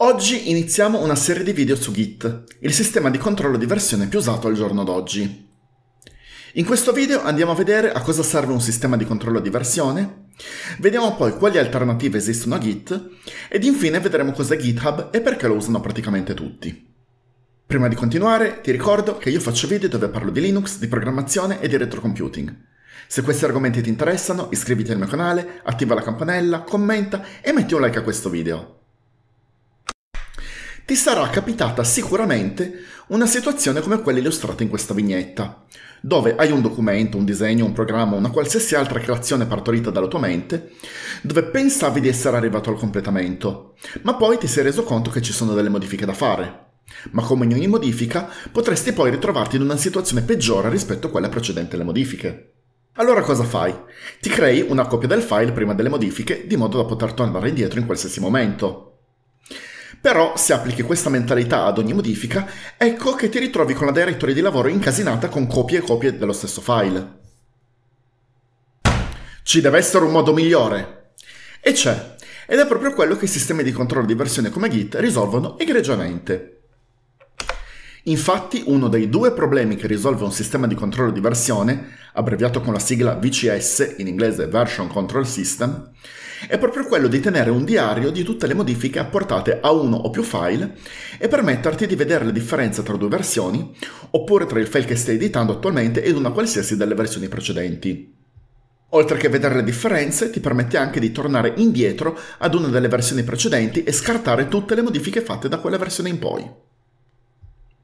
Oggi iniziamo una serie di video su Git, il sistema di controllo di versione più usato al giorno d'oggi. In questo video andiamo a vedere a cosa serve un sistema di controllo di versione, vediamo poi quali alternative esistono a Git ed infine vedremo cos'è GitHub e perché lo usano praticamente tutti. Prima di continuare ti ricordo che io faccio video dove parlo di Linux, di programmazione e di retrocomputing. Se questi argomenti ti interessano iscriviti al mio canale, attiva la campanella, commenta e metti un like a questo video ti sarà capitata sicuramente una situazione come quella illustrata in questa vignetta, dove hai un documento, un disegno, un programma, una qualsiasi altra creazione partorita dalla tua mente, dove pensavi di essere arrivato al completamento, ma poi ti sei reso conto che ci sono delle modifiche da fare. Ma come in ogni modifica, potresti poi ritrovarti in una situazione peggiore rispetto a quella precedente alle modifiche. Allora cosa fai? Ti crei una copia del file prima delle modifiche, di modo da poter tornare indietro in qualsiasi momento. Però se applichi questa mentalità ad ogni modifica, ecco che ti ritrovi con la directory di lavoro incasinata con copie e copie dello stesso file. Ci deve essere un modo migliore. E c'è. Ed è proprio quello che i sistemi di controllo di versione come Git risolvono egregiamente. Infatti uno dei due problemi che risolve un sistema di controllo di versione, abbreviato con la sigla VCS, in inglese Version Control System, è proprio quello di tenere un diario di tutte le modifiche apportate a uno o più file e permetterti di vedere le differenze tra due versioni, oppure tra il file che stai editando attualmente ed una qualsiasi delle versioni precedenti. Oltre che vedere le differenze, ti permette anche di tornare indietro ad una delle versioni precedenti e scartare tutte le modifiche fatte da quella versione in poi.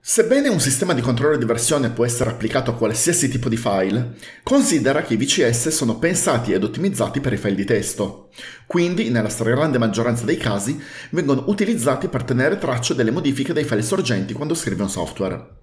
Sebbene un sistema di controllo di versione può essere applicato a qualsiasi tipo di file, considera che i VCS sono pensati ed ottimizzati per i file di testo. Quindi, nella stragrande maggioranza dei casi, vengono utilizzati per tenere traccia delle modifiche dei file sorgenti quando scrivi un software.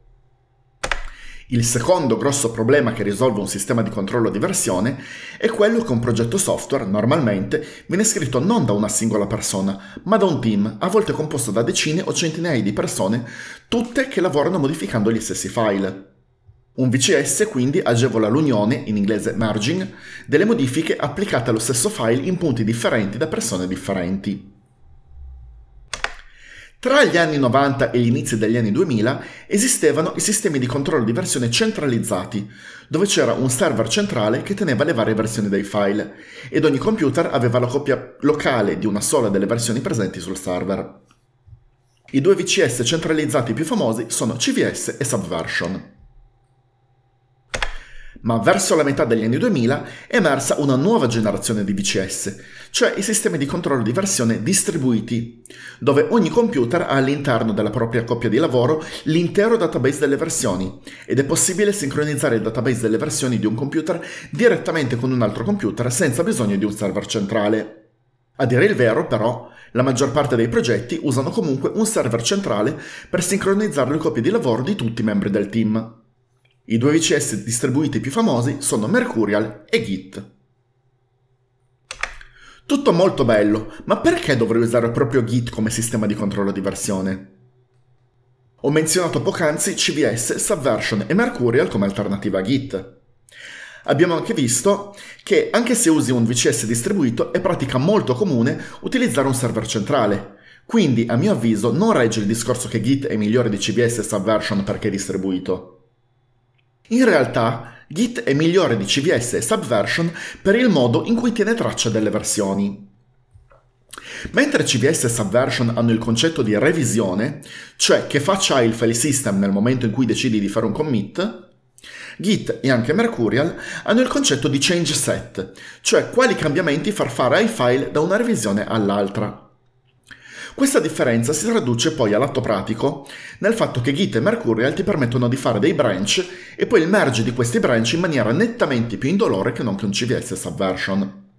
Il secondo grosso problema che risolve un sistema di controllo di versione è quello che un progetto software normalmente viene scritto non da una singola persona, ma da un team, a volte composto da decine o centinaia di persone, tutte che lavorano modificando gli stessi file. Un VCS quindi agevola l'unione, in inglese merging, delle modifiche applicate allo stesso file in punti differenti da persone differenti. Tra gli anni 90 e gli inizi degli anni 2000 esistevano i sistemi di controllo di versione centralizzati, dove c'era un server centrale che teneva le varie versioni dei file, ed ogni computer aveva la copia locale di una sola delle versioni presenti sul server. I due VCS centralizzati più famosi sono CVS e Subversion ma verso la metà degli anni 2000 è emersa una nuova generazione di VCS, cioè i sistemi di controllo di versione distribuiti, dove ogni computer ha all'interno della propria coppia di lavoro l'intero database delle versioni ed è possibile sincronizzare il database delle versioni di un computer direttamente con un altro computer senza bisogno di un server centrale. A dire il vero, però, la maggior parte dei progetti usano comunque un server centrale per sincronizzare le copie di lavoro di tutti i membri del team. I due VCS distribuiti più famosi sono Mercurial e Git. Tutto molto bello, ma perché dovrei usare proprio Git come sistema di controllo di versione? Ho menzionato poc'anzi CVS, Subversion e Mercurial come alternativa a Git. Abbiamo anche visto che anche se usi un VCS distribuito è pratica molto comune utilizzare un server centrale. Quindi, a mio avviso, non regge il discorso che Git è migliore di CVS e Subversion perché è distribuito. In realtà, Git è migliore di CVS e Subversion per il modo in cui tiene traccia delle versioni. Mentre CVS e Subversion hanno il concetto di revisione, cioè che faccia il file system nel momento in cui decidi di fare un commit, Git e anche Mercurial hanno il concetto di change set, cioè quali cambiamenti far fare ai file da una revisione all'altra. Questa differenza si traduce poi all'atto pratico nel fatto che Git e Mercurial ti permettono di fare dei branch e poi il merge di questi branch in maniera nettamente più indolore che non con CVS Subversion.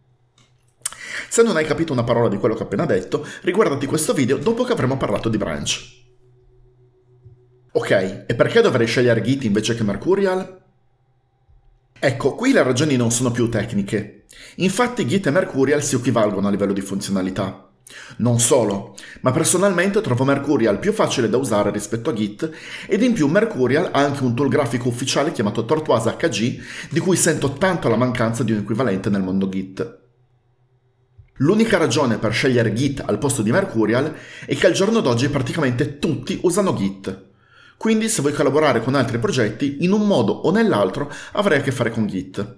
Se non hai capito una parola di quello che ho appena detto, riguardati questo video dopo che avremo parlato di branch. Ok, e perché dovrei scegliere Git invece che Mercurial? Ecco, qui le ragioni non sono più tecniche. Infatti Git e Mercurial si equivalgono a livello di funzionalità. Non solo, ma personalmente trovo Mercurial più facile da usare rispetto a Git ed in più Mercurial ha anche un tool grafico ufficiale chiamato Tortoise HG di cui sento tanto la mancanza di un equivalente nel mondo Git. L'unica ragione per scegliere Git al posto di Mercurial è che al giorno d'oggi praticamente tutti usano Git. Quindi se vuoi collaborare con altri progetti, in un modo o nell'altro avrai a che fare con Git.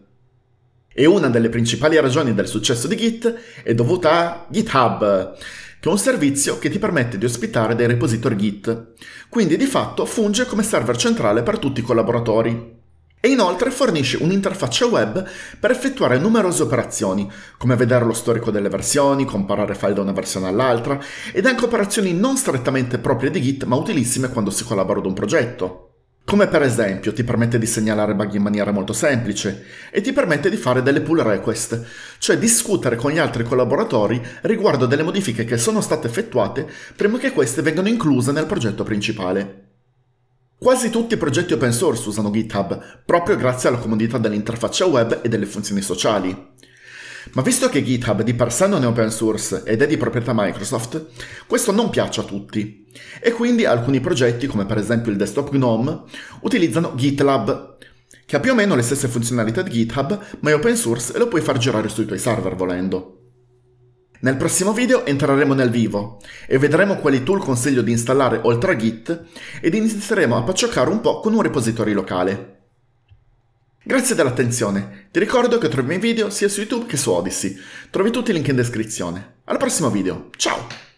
E una delle principali ragioni del successo di Git è dovuta a GitHub, che è un servizio che ti permette di ospitare dei repository Git, quindi di fatto funge come server centrale per tutti i collaboratori. E inoltre fornisce un'interfaccia web per effettuare numerose operazioni, come vedere lo storico delle versioni, comparare file da una versione all'altra, ed anche operazioni non strettamente proprie di Git ma utilissime quando si collabora ad un progetto. Come per esempio ti permette di segnalare bug in maniera molto semplice e ti permette di fare delle pull request, cioè discutere con gli altri collaboratori riguardo delle modifiche che sono state effettuate prima che queste vengano incluse nel progetto principale. Quasi tutti i progetti open source usano GitHub, proprio grazie alla comodità dell'interfaccia web e delle funzioni sociali. Ma visto che GitHub di per sé non è open source ed è di proprietà Microsoft, questo non piace a tutti. E quindi alcuni progetti, come per esempio il desktop GNOME, utilizzano GitLab, che ha più o meno le stesse funzionalità di GitHub, ma è open source e lo puoi far girare sui tuoi server volendo. Nel prossimo video entreremo nel vivo e vedremo quali tool consiglio di installare oltre a Git ed inizieremo a paccioccare un po' con un repository locale. Grazie dell'attenzione, ti ricordo che trovi i miei video sia su YouTube che su Odyssey, trovi tutti i link in descrizione. Al prossimo video, ciao!